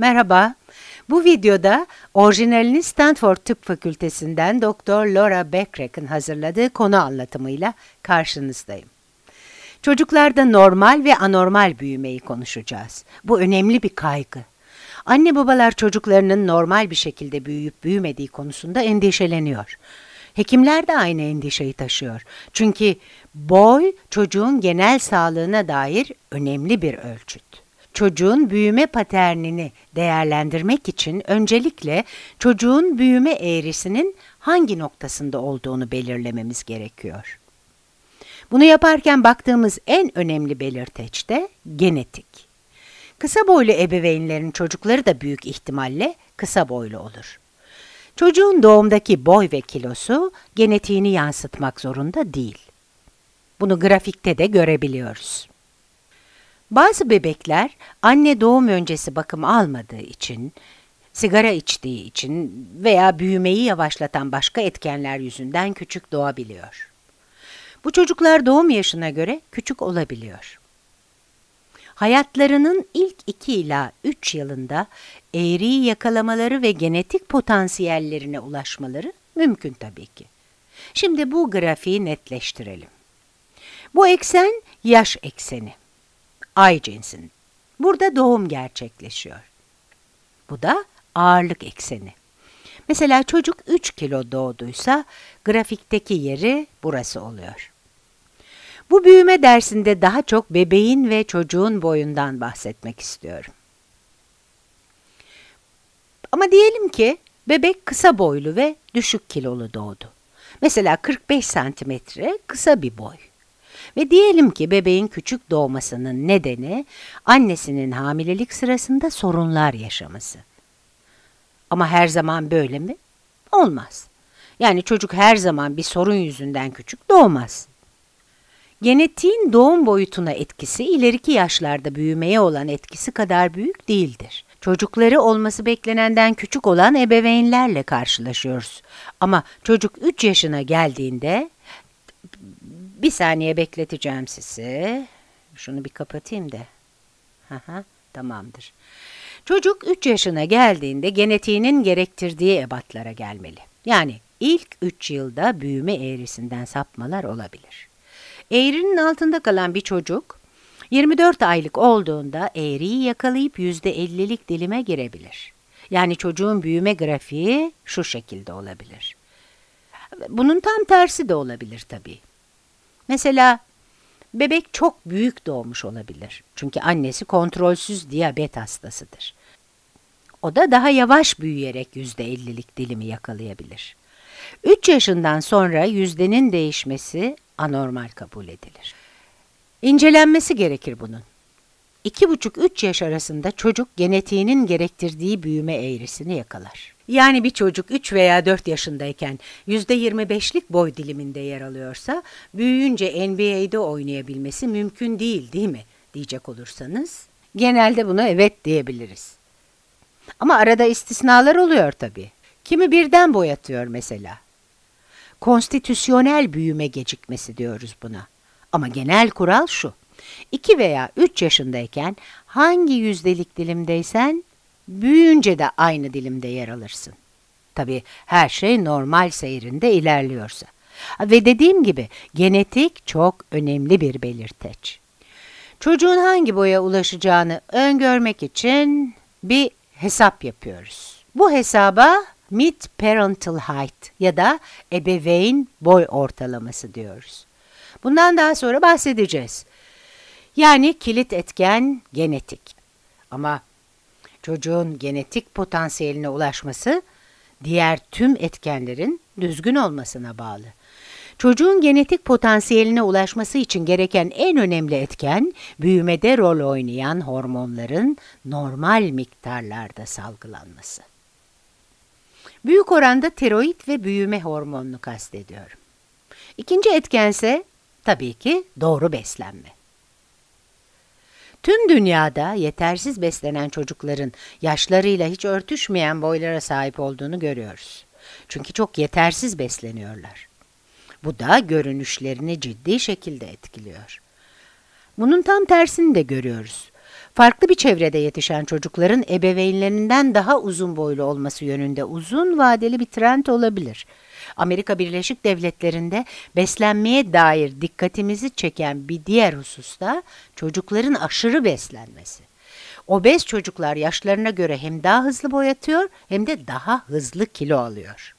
Merhaba, bu videoda orijinalini Stanford Tıp Fakültesinden Doktor Laura Beckreck'in hazırladığı konu anlatımıyla karşınızdayım. Çocuklarda normal ve anormal büyümeyi konuşacağız. Bu önemli bir kaygı. Anne babalar çocuklarının normal bir şekilde büyüyüp büyümediği konusunda endişeleniyor. Hekimler de aynı endişeyi taşıyor. Çünkü boy çocuğun genel sağlığına dair önemli bir ölçüt çocuğun büyüme paternini değerlendirmek için öncelikle çocuğun büyüme eğrisinin hangi noktasında olduğunu belirlememiz gerekiyor. Bunu yaparken baktığımız en önemli belirteç de genetik. Kısa boylu ebeveynlerin çocukları da büyük ihtimalle kısa boylu olur. Çocuğun doğumdaki boy ve kilosu genetiğini yansıtmak zorunda değil. Bunu grafikte de görebiliyoruz. Bazı bebekler anne doğum öncesi bakım almadığı için, sigara içtiği için veya büyümeyi yavaşlatan başka etkenler yüzünden küçük doğabiliyor. Bu çocuklar doğum yaşına göre küçük olabiliyor. Hayatlarının ilk 2 ila 3 yılında eğriyi yakalamaları ve genetik potansiyellerine ulaşmaları mümkün tabii ki. Şimdi bu grafiği netleştirelim. Bu eksen yaş ekseni ay cinsin. Burada doğum gerçekleşiyor. Bu da ağırlık ekseni. Mesela çocuk 3 kilo doğduysa grafikteki yeri burası oluyor. Bu büyüme dersinde daha çok bebeğin ve çocuğun boyundan bahsetmek istiyorum. Ama diyelim ki bebek kısa boylu ve düşük kilolu doğdu. Mesela 45 santimetre kısa bir boy. Ve diyelim ki bebeğin küçük doğmasının nedeni annesinin hamilelik sırasında sorunlar yaşaması. Ama her zaman böyle mi? Olmaz. Yani çocuk her zaman bir sorun yüzünden küçük doğmaz. Genetiğin doğum boyutuna etkisi ileriki yaşlarda büyümeye olan etkisi kadar büyük değildir. Çocukları olması beklenenden küçük olan ebeveynlerle karşılaşıyoruz. Ama çocuk 3 yaşına geldiğinde bir saniye bekleteceğim sizi. Şunu bir kapatayım da. Aha, tamamdır. Çocuk 3 yaşına geldiğinde genetiğinin gerektirdiği ebatlara gelmeli. Yani ilk 3 yılda büyüme eğrisinden sapmalar olabilir. Eğrinin altında kalan bir çocuk 24 aylık olduğunda eğriyi yakalayıp %50'lik dilime girebilir. Yani çocuğun büyüme grafiği şu şekilde olabilir. Bunun tam tersi de olabilir tabii. Mesela bebek çok büyük doğmuş olabilir. Çünkü annesi kontrolsüz diyabet hastasıdır. O da daha yavaş büyüyerek yüzde %50'lik dilimi yakalayabilir. 3 yaşından sonra yüzdenin değişmesi anormal kabul edilir. İncelenmesi gerekir bunun. 2,5-3 yaş arasında çocuk genetiğinin gerektirdiği büyüme eğrisini yakalar. Yani bir çocuk 3 veya 4 yaşındayken %25'lik boy diliminde yer alıyorsa büyüyünce NBA'de oynayabilmesi mümkün değil değil mi diyecek olursanız genelde buna evet diyebiliriz. Ama arada istisnalar oluyor tabii. Kimi birden boy atıyor mesela. Konstitüsyonel büyüme gecikmesi diyoruz buna. Ama genel kural şu. 2 veya 3 yaşındayken hangi yüzdelik dilimdeysen büyüyünce de aynı dilimde yer alırsın. Tabi her şey normal seyrinde ilerliyorsa. Ve dediğim gibi genetik çok önemli bir belirteç. Çocuğun hangi boya ulaşacağını öngörmek için bir hesap yapıyoruz. Bu hesaba mid parental height ya da ebeveyn boy ortalaması diyoruz. Bundan daha sonra bahsedeceğiz. Yani kilit etken genetik. Ama çocuğun genetik potansiyeline ulaşması diğer tüm etkenlerin düzgün olmasına bağlı. Çocuğun genetik potansiyeline ulaşması için gereken en önemli etken büyümede rol oynayan hormonların normal miktarlarda salgılanması. Büyük oranda tiroid ve büyüme hormonunu kastediyorum. İkinci etkense tabii ki doğru beslenme. Tüm dünyada yetersiz beslenen çocukların yaşlarıyla hiç örtüşmeyen boylara sahip olduğunu görüyoruz. Çünkü çok yetersiz besleniyorlar. Bu da görünüşlerini ciddi şekilde etkiliyor. Bunun tam tersini de görüyoruz. Farklı bir çevrede yetişen çocukların ebeveynlerinden daha uzun boylu olması yönünde uzun vadeli bir trend olabilir.'' Amerika Birleşik Devletleri'nde beslenmeye dair dikkatimizi çeken bir diğer hususta çocukların aşırı beslenmesi. Obez çocuklar yaşlarına göre hem daha hızlı boyatıyor hem de daha hızlı kilo alıyor.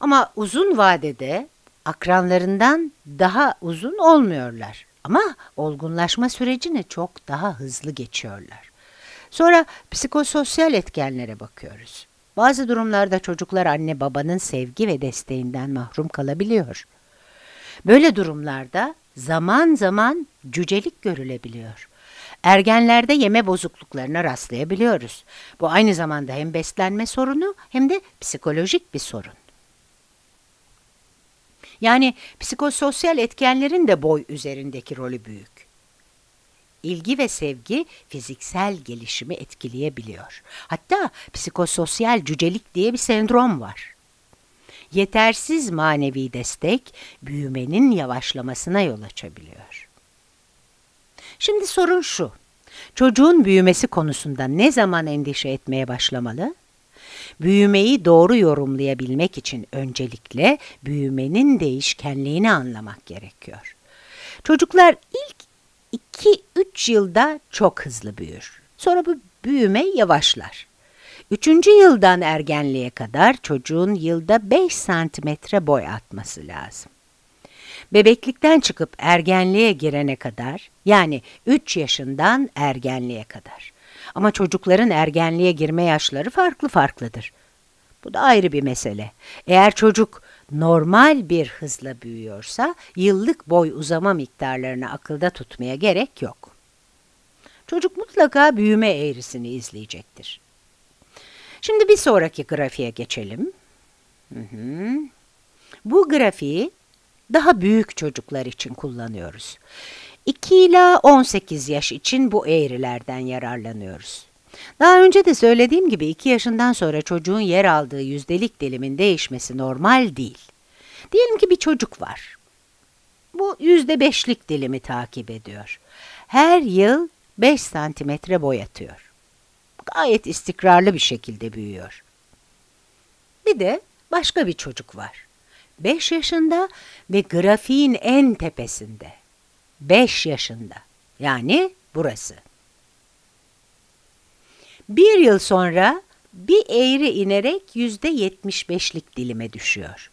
Ama uzun vadede akranlarından daha uzun olmuyorlar. Ama olgunlaşma sürecini çok daha hızlı geçiyorlar. Sonra psikososyal etkenlere bakıyoruz. Bazı durumlarda çocuklar anne babanın sevgi ve desteğinden mahrum kalabiliyor. Böyle durumlarda zaman zaman cücelik görülebiliyor. Ergenlerde yeme bozukluklarına rastlayabiliyoruz. Bu aynı zamanda hem beslenme sorunu hem de psikolojik bir sorun. Yani psikososyal etkenlerin de boy üzerindeki rolü büyük ilgi ve sevgi fiziksel gelişimi etkileyebiliyor. Hatta psikososyal cücelik diye bir sendrom var. Yetersiz manevi destek büyümenin yavaşlamasına yol açabiliyor. Şimdi sorun şu. Çocuğun büyümesi konusunda ne zaman endişe etmeye başlamalı? Büyümeyi doğru yorumlayabilmek için öncelikle büyümenin değişkenliğini anlamak gerekiyor. Çocuklar ilk 2-3 yılda çok hızlı büyür. Sonra bu büyüme yavaşlar. Üçüncü yıldan ergenliğe kadar çocuğun yılda 5 santimetre boy atması lazım. Bebeklikten çıkıp ergenliğe girene kadar yani 3 yaşından ergenliğe kadar. Ama çocukların ergenliğe girme yaşları farklı farklıdır. Bu da ayrı bir mesele. Eğer çocuk normal bir hızla büyüyorsa yıllık boy uzama miktarlarını akılda tutmaya gerek yok. Çocuk mutlaka büyüme eğrisini izleyecektir. Şimdi bir sonraki grafiğe geçelim. Hı hı. Bu grafiği daha büyük çocuklar için kullanıyoruz. 2 ila 18 yaş için bu eğrilerden yararlanıyoruz. Daha önce de söylediğim gibi 2 yaşından sonra çocuğun yer aldığı yüzdelik dilimin değişmesi normal değil. Diyelim ki bir çocuk var. Bu yüzde beşlik dilimi takip ediyor. Her yıl 5 santimetre boyatıyor. Gayet istikrarlı bir şekilde büyüyor. Bir de başka bir çocuk var. 5 yaşında ve grafiğin en tepesinde. 5 yaşında. Yani burası. Bir yıl sonra bir eğri inerek yüzde yetmiş beşlik dilime düşüyor.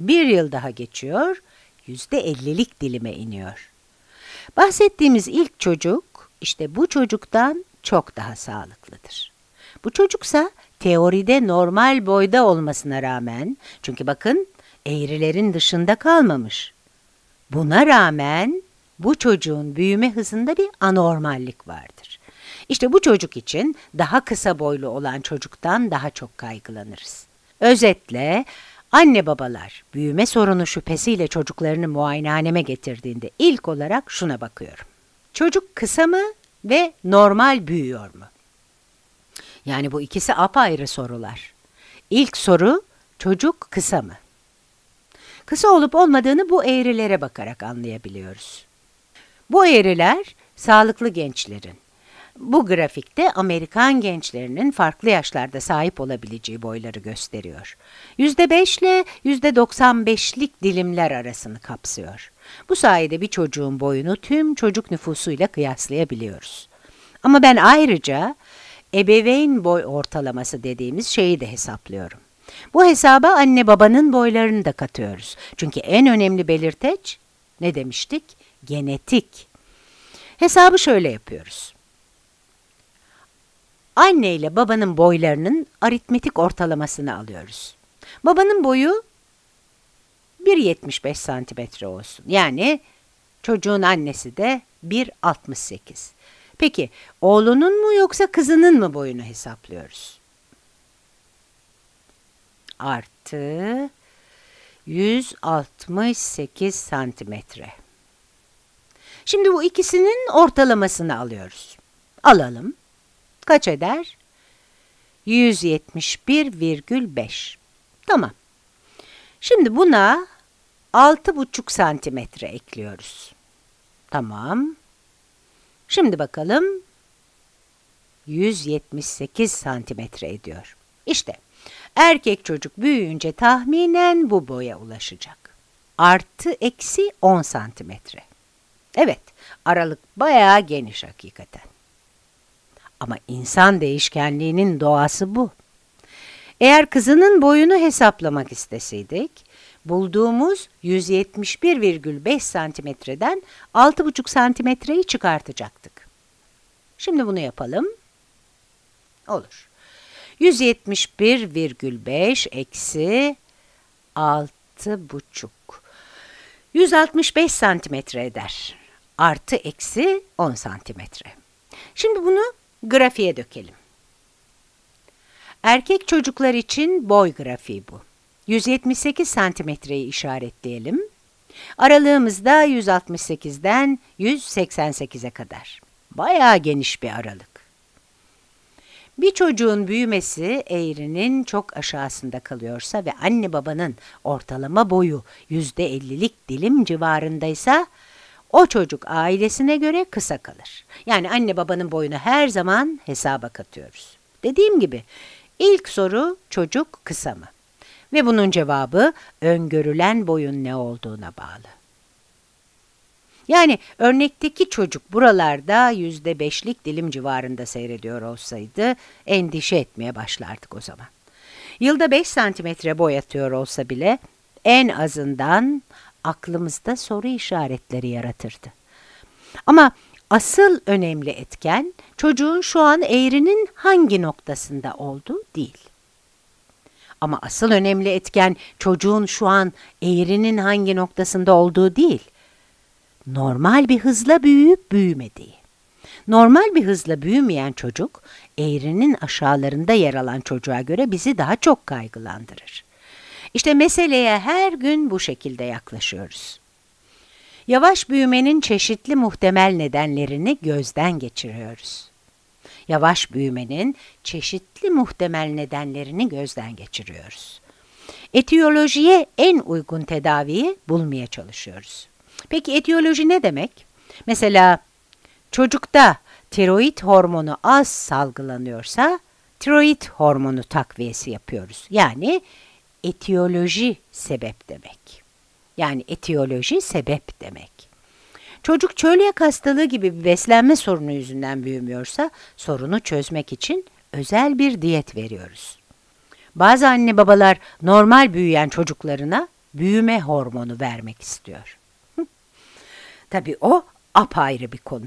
Bir yıl daha geçiyor, yüzde ellilik dilime iniyor. Bahsettiğimiz ilk çocuk, işte bu çocuktan çok daha sağlıklıdır. Bu çocuksa teoride normal boyda olmasına rağmen, çünkü bakın eğrilerin dışında kalmamış. Buna rağmen bu çocuğun büyüme hızında bir anormallik vardır. İşte bu çocuk için daha kısa boylu olan çocuktan daha çok kaygılanırız. Özetle anne babalar büyüme sorunu şüphesiyle çocuklarını muayenehaneme getirdiğinde ilk olarak şuna bakıyorum. Çocuk kısa mı ve normal büyüyor mu? Yani bu ikisi apayrı sorular. İlk soru çocuk kısa mı? Kısa olup olmadığını bu eğrilere bakarak anlayabiliyoruz. Bu eğriler sağlıklı gençlerin, bu grafikte Amerikan gençlerinin farklı yaşlarda sahip olabileceği boyları gösteriyor. %5 ile %95'lik dilimler arasını kapsıyor. Bu sayede bir çocuğun boyunu tüm çocuk nüfusuyla kıyaslayabiliyoruz. Ama ben ayrıca ebeveyn boy ortalaması dediğimiz şeyi de hesaplıyorum. Bu hesaba anne babanın boylarını da katıyoruz. Çünkü en önemli belirteç ne demiştik? Genetik. Hesabı şöyle yapıyoruz. Anne ile babanın boylarının aritmetik ortalamasını alıyoruz. Babanın boyu 1.75 santimetre olsun. Yani çocuğun annesi de 1.68. Peki oğlunun mu yoksa kızının mı boyunu hesaplıyoruz? Artı 168 santimetre. Şimdi bu ikisinin ortalamasını alıyoruz. Alalım kaç eder? 171,5. Tamam. Şimdi buna 6,5 santimetre ekliyoruz. Tamam. Şimdi bakalım. 178 santimetre ediyor. İşte erkek çocuk büyüyünce tahminen bu boya ulaşacak. Artı eksi 10 santimetre. Evet, aralık bayağı geniş hakikaten. Ama insan değişkenliğinin doğası bu. Eğer kızının boyunu hesaplamak isteseydik, bulduğumuz 171,5 santimetreden 6,5 santimetreyi çıkartacaktık. Şimdi bunu yapalım. Olur. 171,5 eksi 6,5. 165 santimetre eder. Artı eksi 10 santimetre. Şimdi bunu Grafiğe dökelim. Erkek çocuklar için boy grafiği bu. 178 santimetreyi işaretleyelim. Aralığımızda 168'den 188'e kadar. Bayağı geniş bir aralık. Bir çocuğun büyümesi eğrinin çok aşağısında kalıyorsa ve anne babanın ortalama boyu yüzde %50'lik dilim civarındaysa o çocuk ailesine göre kısa kalır. Yani anne babanın boyunu her zaman hesaba katıyoruz. Dediğim gibi ilk soru çocuk kısa mı? Ve bunun cevabı öngörülen boyun ne olduğuna bağlı. Yani örnekteki çocuk buralarda yüzde beşlik dilim civarında seyrediyor olsaydı endişe etmeye başlardık o zaman. Yılda 5 santimetre boy atıyor olsa bile en azından aklımızda soru işaretleri yaratırdı. Ama asıl önemli etken çocuğun şu an eğrinin hangi noktasında olduğu değil. Ama asıl önemli etken çocuğun şu an eğrinin hangi noktasında olduğu değil. Normal bir hızla büyüyüp büyümediği. Normal bir hızla büyümeyen çocuk, eğrinin aşağılarında yer alan çocuğa göre bizi daha çok kaygılandırır. İşte meseleye her gün bu şekilde yaklaşıyoruz. Yavaş büyümenin çeşitli muhtemel nedenlerini gözden geçiriyoruz. Yavaş büyümenin çeşitli muhtemel nedenlerini gözden geçiriyoruz. Etiyolojiye en uygun tedaviyi bulmaya çalışıyoruz. Peki etiyoloji ne demek? Mesela çocukta tiroid hormonu az salgılanıyorsa tiroid hormonu takviyesi yapıyoruz. Yani etiyoloji sebep demek. Yani etiyoloji sebep demek. Çocuk çölyak hastalığı gibi bir beslenme sorunu yüzünden büyümüyorsa sorunu çözmek için özel bir diyet veriyoruz. Bazı anne babalar normal büyüyen çocuklarına büyüme hormonu vermek istiyor. Tabii o apayrı bir konu.